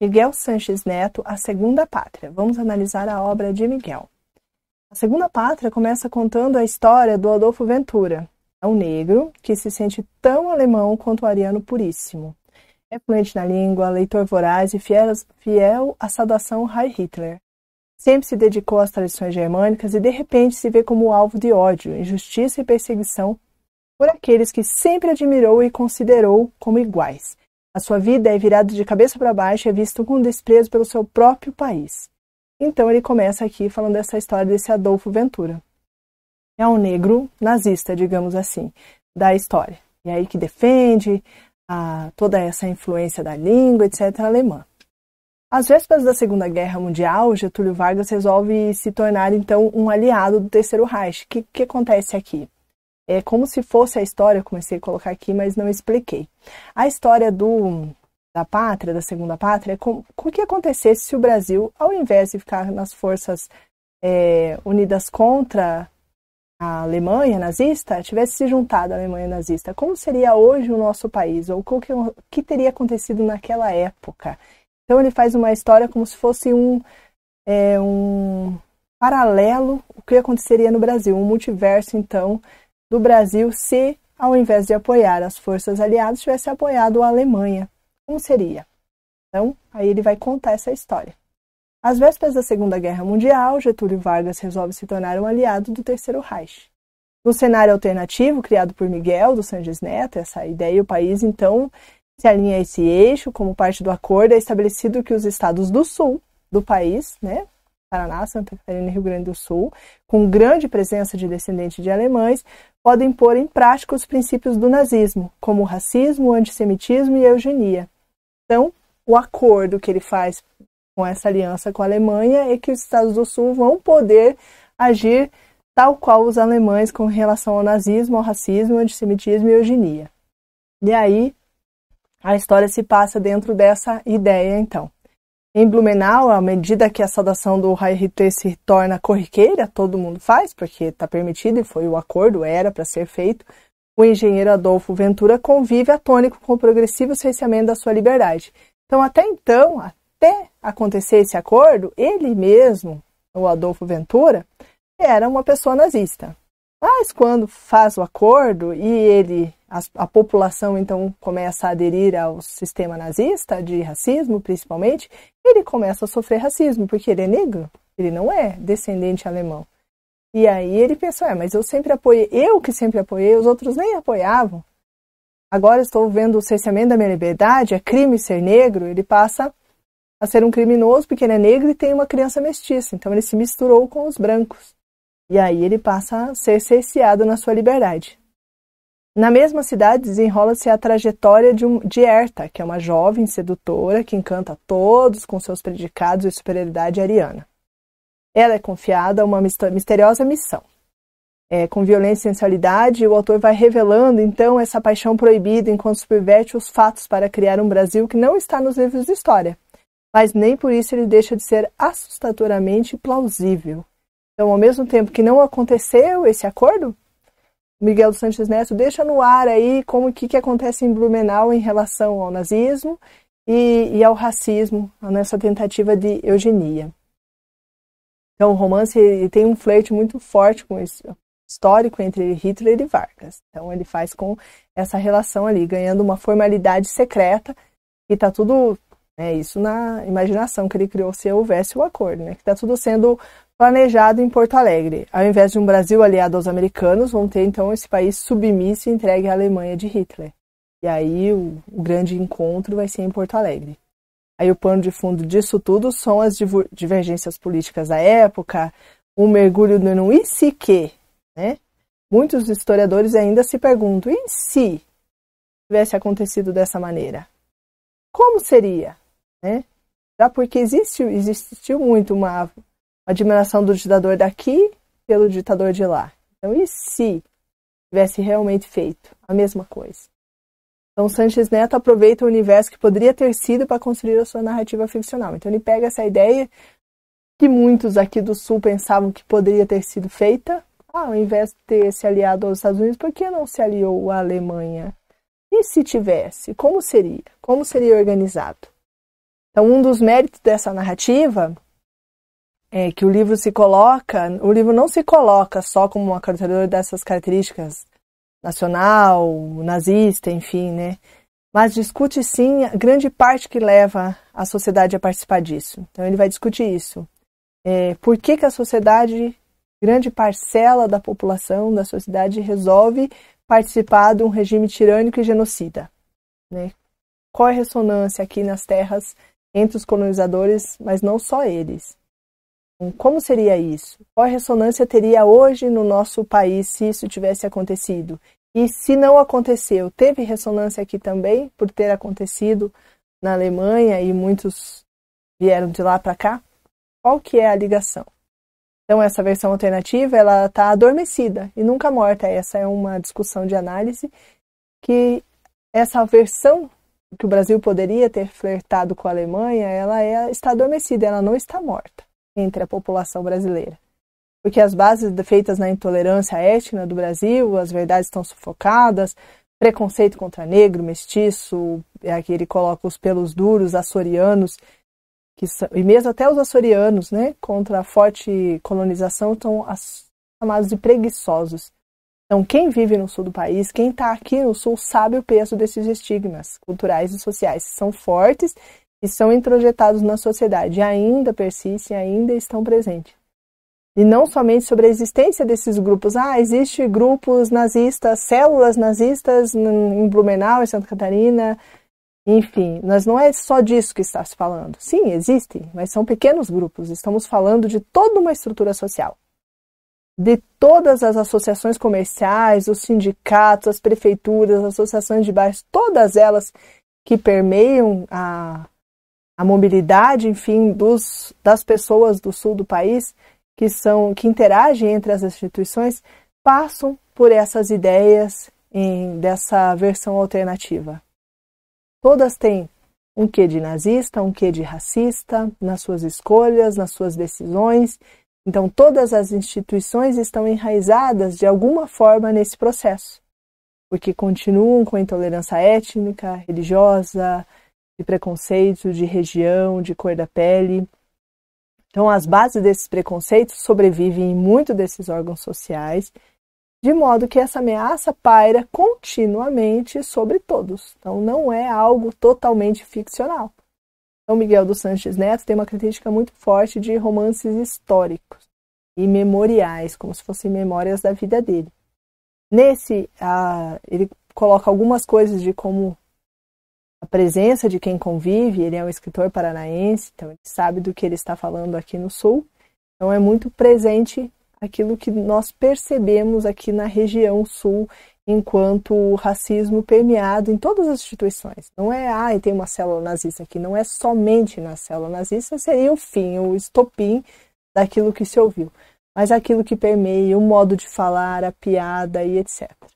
Miguel Sanches Neto, A Segunda Pátria. Vamos analisar a obra de Miguel. A Segunda Pátria começa contando a história do Adolfo Ventura. É um negro que se sente tão alemão quanto o ariano puríssimo. É fluente na língua, leitor voraz e fiel, fiel à saudação Heil Hitler. Sempre se dedicou às tradições germânicas e de repente se vê como alvo de ódio, injustiça e perseguição por aqueles que sempre admirou e considerou como iguais a sua vida é virada de cabeça para baixo e é visto com desprezo pelo seu próprio país. Então ele começa aqui falando dessa história desse Adolfo Ventura. É um negro nazista, digamos assim, da história. E aí que defende a, toda essa influência da língua, etc., alemã. Às vésperas da Segunda Guerra Mundial, Getúlio Vargas resolve se tornar então um aliado do Terceiro Reich. O que, que acontece aqui? É como se fosse a história, comecei a colocar aqui, mas não expliquei. A história do da pátria, da segunda pátria, é com o que acontecesse se o Brasil, ao invés de ficar nas forças é, unidas contra a Alemanha nazista, tivesse se juntado à Alemanha nazista, como seria hoje o nosso país? Ou é o que, que teria acontecido naquela época? Então ele faz uma história como se fosse um, é, um paralelo o que aconteceria no Brasil, um multiverso, então, do Brasil se, ao invés de apoiar as forças aliadas, tivesse apoiado a Alemanha? Como seria? Então, aí ele vai contar essa história. Às vésperas da Segunda Guerra Mundial, Getúlio Vargas resolve se tornar um aliado do Terceiro Reich. No cenário alternativo criado por Miguel do Sanches Neto, essa ideia, o país então se alinha a esse eixo, como parte do acordo é estabelecido que os estados do sul do país, né, Paraná, Santa Catarina e Rio Grande do Sul, com grande presença de descendentes de alemães, podem pôr em prática os princípios do nazismo, como o racismo, o antissemitismo e a eugenia. Então, o acordo que ele faz com essa aliança com a Alemanha é que os Estados do Sul vão poder agir tal qual os alemães com relação ao nazismo, ao racismo, ao antissemitismo e eugenia. E aí a história se passa dentro dessa ideia, então. Em Blumenau, à medida que a saudação do RRT se torna corriqueira, todo mundo faz, porque está permitido e foi o acordo, era para ser feito, o engenheiro Adolfo Ventura convive atônico com o progressivo cerceamento da sua liberdade. Então, até então, até acontecer esse acordo, ele mesmo, o Adolfo Ventura, era uma pessoa nazista. Mas quando faz o acordo e ele a, a, população então começa a aderir ao sistema nazista, de racismo principalmente, ele começa a sofrer racismo, porque ele é negro, ele não é descendente alemão. E aí ele pensou, é, mas eu sempre apoiei, eu que sempre apoiei, os outros nem apoiavam. Agora estou vendo o cerceamento da minha liberdade, é crime ser negro, ele passa a ser um criminoso porque ele é negro e tem uma criança mestiça, então ele se misturou com os brancos. E aí ele passa a ser cerceado na sua liberdade. Na mesma cidade desenrola-se a trajetória de, um, de que é uma jovem sedutora que encanta todos com seus predicados e superioridade ariana. Ela é confiada a uma misteriosa missão. É, com violência e sensualidade, o autor vai revelando então essa paixão proibida enquanto subverte os fatos para criar um Brasil que não está nos livros de história, mas nem por isso ele deixa de ser assustadoramente plausível. Então, ao mesmo tempo que não aconteceu esse acordo, Miguel dos Santos Neto deixa no ar aí como que que acontece em Blumenau em relação ao nazismo e, e ao racismo nessa tentativa de eugenia. Então o romance tem um flerte muito forte com isso, histórico entre Hitler e Vargas. Então ele faz com essa relação ali, ganhando uma formalidade secreta e tá tudo é isso na imaginação que ele criou se houvesse o acordo, né? Que está tudo sendo planejado em Porto Alegre. Ao invés de um Brasil aliado aos americanos, vão ter então esse país submisso e entregue à Alemanha de Hitler. E aí o, o grande encontro vai ser em Porto Alegre. Aí o pano de fundo disso tudo são as divergências políticas da época, um mergulho no e se que, né? Muitos historiadores ainda se perguntam, e se tivesse acontecido dessa maneira? Como seria? né? Já porque existiu, existiu muito uma admiração do ditador daqui pelo ditador de lá. Então, e se tivesse realmente feito a mesma coisa? Então, Sanches Neto aproveita o universo que poderia ter sido para construir a sua narrativa ficcional. Então, ele pega essa ideia que muitos aqui do Sul pensavam que poderia ter sido feita, ah, ao invés de ter se aliado aos Estados Unidos, por que não se aliou à Alemanha? E se tivesse, como seria? Como seria organizado? Então, um dos méritos dessa narrativa é que o livro se coloca, o livro não se coloca só como uma característica dessas características nacional, nazista, enfim, né? Mas discute sim a grande parte que leva a sociedade a participar disso. Então ele vai discutir isso. É, por que, que a sociedade, grande parcela da população, da sociedade, resolve participar de um regime tirânico e genocida? Né? Qual é a ressonância aqui nas terras entre os colonizadores, mas não só eles. Então, como seria isso? Qual ressonância teria hoje no nosso país se isso tivesse acontecido? E se não aconteceu, teve ressonância aqui também por ter acontecido na Alemanha e muitos vieram de lá para cá? Qual que é a ligação? Então essa versão alternativa ela está adormecida e nunca morta. Essa é uma discussão de análise que essa versão que o Brasil poderia ter flertado com a Alemanha, ela é, está adormecida, ela não está morta entre a população brasileira. Porque as bases feitas na intolerância étnica do Brasil, as verdades estão sufocadas, preconceito contra negro, mestiço, é aqui ele coloca os pelos duros, açorianos, que são, e mesmo até os açorianos, né, contra a forte colonização, estão chamados de preguiçosos. Então, quem vive no sul do país, quem está aqui no sul, sabe o peso desses estigmas culturais e sociais. São fortes e são introjetados na sociedade, ainda persistem, ainda estão presentes. E não somente sobre a existência desses grupos. Ah, existe grupos nazistas, células nazistas em Blumenau, em Santa Catarina, enfim, mas não é só disso que está se falando. Sim, existem, mas são pequenos grupos. Estamos falando de toda uma estrutura social de todas as associações comerciais, os sindicatos, as prefeituras, as associações de bairros, todas elas que permeiam a, a mobilidade, enfim, dos, das pessoas do sul do país, que são que interagem entre as instituições, passam por essas ideias em, dessa versão alternativa. Todas têm um quê de nazista, um quê de racista nas suas escolhas, nas suas decisões então, todas as instituições estão enraizadas de alguma forma nesse processo, porque continuam com a intolerância étnica, religiosa, de preconceito, de região, de cor da pele. Então, as bases desses preconceitos sobrevivem em muito desses órgãos sociais, de modo que essa ameaça paira continuamente sobre todos. Então, não é algo totalmente ficcional. São Miguel dos Sanches Neto tem uma característica muito forte de romances históricos e memoriais, como se fossem memórias da vida dele. Nesse, a, ele coloca algumas coisas de como a presença de quem convive, ele é um escritor paranaense, então ele sabe do que ele está falando aqui no Sul, então é muito presente aquilo que nós percebemos aqui na região Sul enquanto o racismo permeado em todas as instituições. Não é, ah, tem uma célula nazista aqui, não é somente na célula nazista, seria o fim, o estopim daquilo que se ouviu, mas aquilo que permeia o modo de falar, a piada e etc.